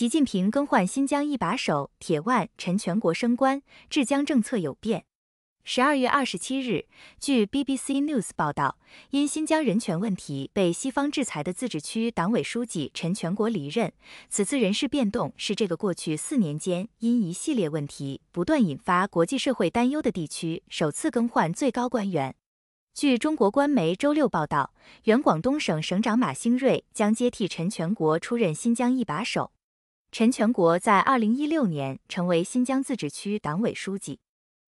习近平更换新疆一把手，铁腕陈全国升官，治疆政策有变。十二月二十七日，据 BBC News 报道，因新疆人权问题被西方制裁的自治区党委书记陈全国离任。此次人事变动是这个过去四年间因一系列问题不断引发国际社会担忧的地区首次更换最高官员。据中国官媒周六报道，原广东省省长马兴瑞将接替陈全国出任新疆一把手。陈全国在2016年成为新疆自治区党委书记。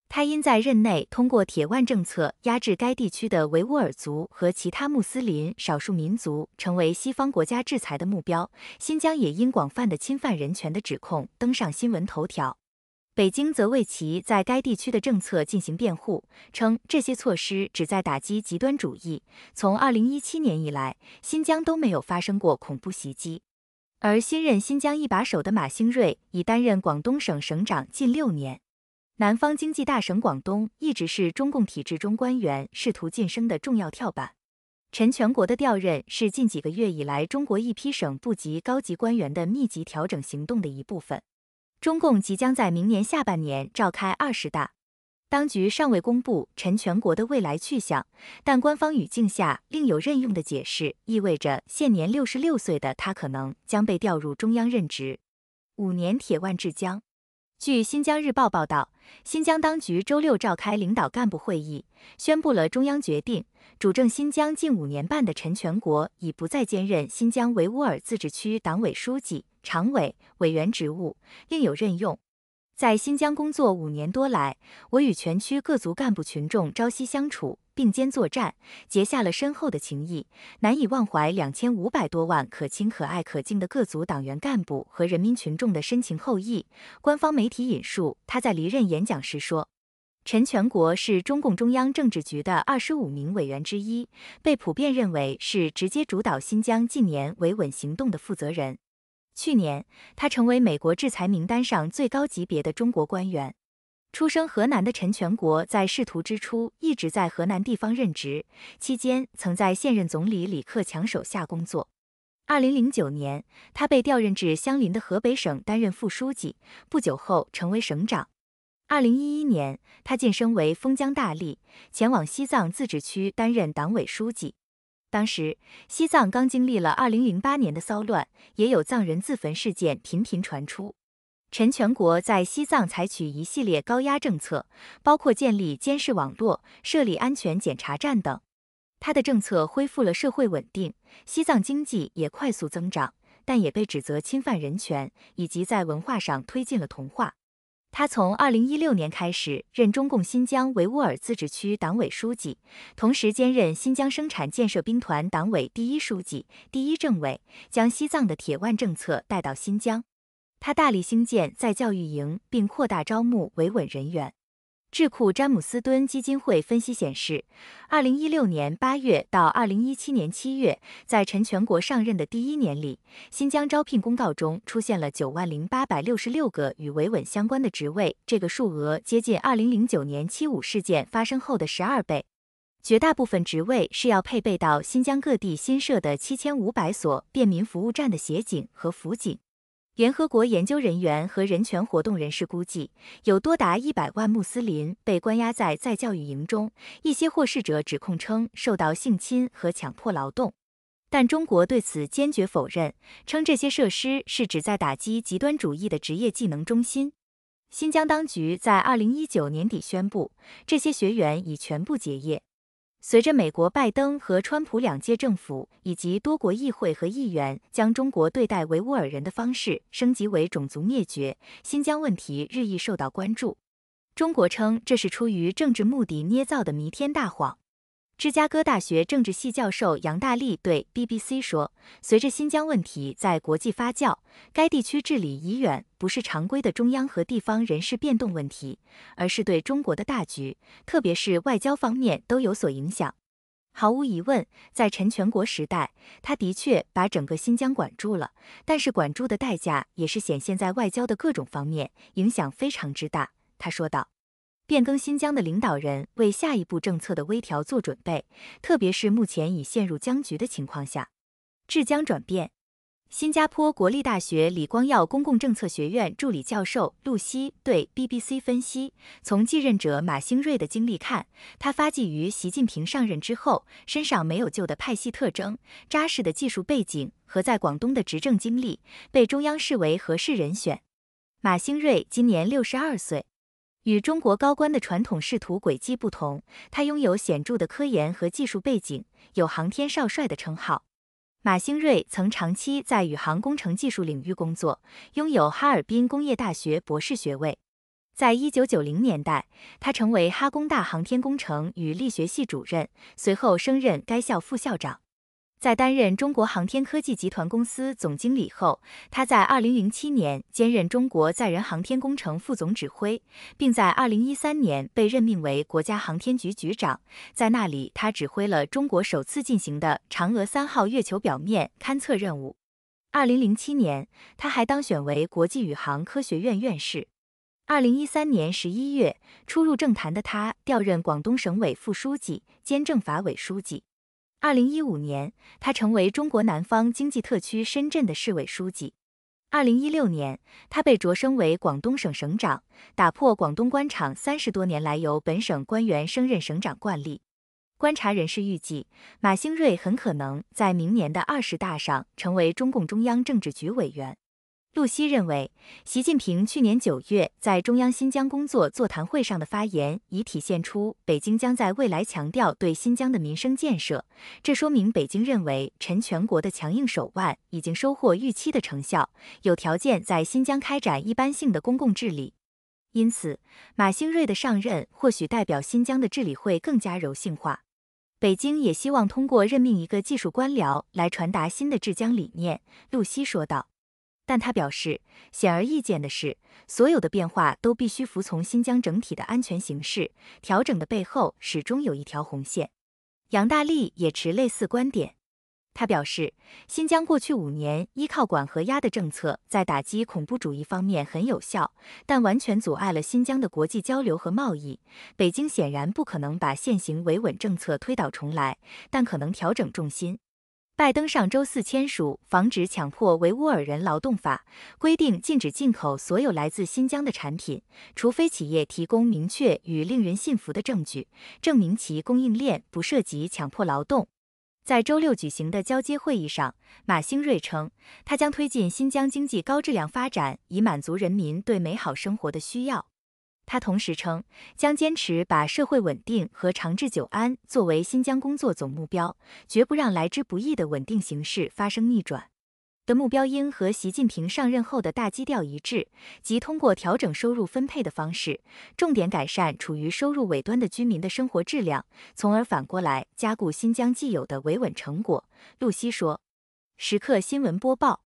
他因在任内通过铁腕政策压制该地区的维吾尔族和其他穆斯林少数民族，成为西方国家制裁的目标。新疆也因广泛的侵犯人权的指控登上新闻头条。北京则为其在该地区的政策进行辩护，称这些措施旨在打击极端主义。从2017年以来，新疆都没有发生过恐怖袭击。而新任新疆一把手的马兴瑞已担任广东省省长近六年。南方经济大省广东一直是中共体制中官员试图晋升的重要跳板。陈全国的调任是近几个月以来中国一批省部级高级官员的密集调整行动的一部分。中共即将在明年下半年召开二十大。当局尚未公布陈全国的未来去向，但官方语境下另有任用的解释，意味着现年六十六岁的他可能将被调入中央任职。五年铁腕治疆。据《新疆日报》报道，新疆当局周六召开领导干部会议，宣布了中央决定：主政新疆近五年半的陈全国已不再兼任新疆维吾尔自治区党委书记、常委、委员职务，另有任用。在新疆工作五年多来，我与全区各族干部群众朝夕相处、并肩作战，结下了深厚的情谊，难以忘怀两千五百多万可亲、可爱、可敬的各族党员干部和人民群众的深情厚谊。官方媒体引述他在离任演讲时说：“陈全国是中共中央政治局的二十五名委员之一，被普遍认为是直接主导新疆近年维稳行动的负责人。”去年，他成为美国制裁名单上最高级别的中国官员。出生河南的陈全国，在仕途之初一直在河南地方任职，期间曾在现任总理李克强手下工作。二零零九年，他被调任至相邻的河北省担任副书记，不久后成为省长。二零一一年，他晋升为封疆大吏，前往西藏自治区担任党委书记。当时，西藏刚经历了二零零八年的骚乱，也有藏人自焚事件频频传出。陈全国在西藏采取一系列高压政策，包括建立监视网络、设立安全检查站等。他的政策恢复了社会稳定，西藏经济也快速增长，但也被指责侵犯人权以及在文化上推进了同化。他从二零一六年开始任中共新疆维吾尔自治区党委书记，同时兼任新疆生产建设兵团党委第一书记、第一政委，将西藏的“铁腕”政策带到新疆。他大力兴建再教育营，并扩大招募维稳人员。智库詹姆斯敦基金会分析显示，二零一六年八月到二零一七年七月，在陈全国上任的第一年里，新疆招聘公告中出现了九万零八百六十六个与维稳相关的职位，这个数额接近二零零九年七五事件发生后的十二倍。绝大部分职位是要配备到新疆各地新设的七千五百所便民服务站的协警和辅警。联合国研究人员和人权活动人士估计，有多达一百万穆斯林被关押在再教育营中。一些获释者指控称受到性侵和强迫劳动，但中国对此坚决否认，称这些设施是旨在打击极端主义的职业技能中心。新疆当局在二零一九年底宣布，这些学员已全部结业。随着美国拜登和川普两届政府，以及多国议会和议员将中国对待维吾尔人的方式升级为种族灭绝，新疆问题日益受到关注。中国称这是出于政治目的捏造的弥天大谎。芝加哥大学政治系教授杨大力对 BBC 说：“随着新疆问题在国际发酵，该地区治理已远不是常规的中央和地方人事变动问题，而是对中国的大局，特别是外交方面都有所影响。毫无疑问，在陈全国时代，他的确把整个新疆管住了，但是管住的代价也是显现在外交的各种方面，影响非常之大。”他说道。变更新疆的领导人为下一步政策的微调做准备，特别是目前已陷入僵局的情况下，治疆转变。新加坡国立大学李光耀公共政策学院助理教授露西对 BBC 分析，从继任者马兴瑞的经历看，他发迹于习近平上任之后，身上没有旧的派系特征，扎实的技术背景和在广东的执政经历，被中央视为合适人选。马兴瑞今年六十二岁。与中国高官的传统仕途轨迹不同，他拥有显著的科研和技术背景，有“航天少帅”的称号。马兴瑞曾长期在宇航工程技术领域工作，拥有哈尔滨工业大学博士学位。在一九九零年代，他成为哈工大航天工程与力学系主任，随后升任该校副校长。在担任中国航天科技集团公司总经理后，他在2007年兼任中国载人航天工程副总指挥，并在2013年被任命为国家航天局局长。在那里，他指挥了中国首次进行的嫦娥三号月球表面勘测任务。2007年，他还当选为国际宇航科学院院士。2013年11月，初入政坛的他调任广东省委副书记兼政法委书记。二零一五年，他成为中国南方经济特区深圳的市委书记。二零一六年，他被擢升为广东省省长，打破广东官场三十多年来由本省官员升任省长惯例。观察人士预计，马兴瑞很可能在明年的二十大上成为中共中央政治局委员。露西认为，习近平去年九月在中央新疆工作座谈会上的发言已体现出北京将在未来强调对新疆的民生建设。这说明北京认为，陈全国的强硬手腕已经收获预期的成效，有条件在新疆开展一般性的公共治理。因此，马兴瑞的上任或许代表新疆的治理会更加柔性化。北京也希望通过任命一个技术官僚来传达新的治疆理念，露西说道。但他表示，显而易见的是，所有的变化都必须服从新疆整体的安全形势。调整的背后始终有一条红线。杨大力也持类似观点。他表示，新疆过去五年依靠管和压的政策，在打击恐怖主义方面很有效，但完全阻碍了新疆的国际交流和贸易。北京显然不可能把现行维稳政策推倒重来，但可能调整重心。拜登上周四签署《防止强迫维吾尔人劳动法》，规定禁止进口所有来自新疆的产品，除非企业提供明确与令人信服的证据，证明其供应链不涉及强迫劳动。在周六举行的交接会议上，马兴瑞称，他将推进新疆经济高质量发展，以满足人民对美好生活的需要。他同时称，将坚持把社会稳定和长治久安作为新疆工作总目标，绝不让来之不易的稳定形势发生逆转。的目标应和习近平上任后的大基调一致，即通过调整收入分配的方式，重点改善处于收入尾端的居民的生活质量，从而反过来加固新疆既有的维稳成果。露西说。时刻新闻播报。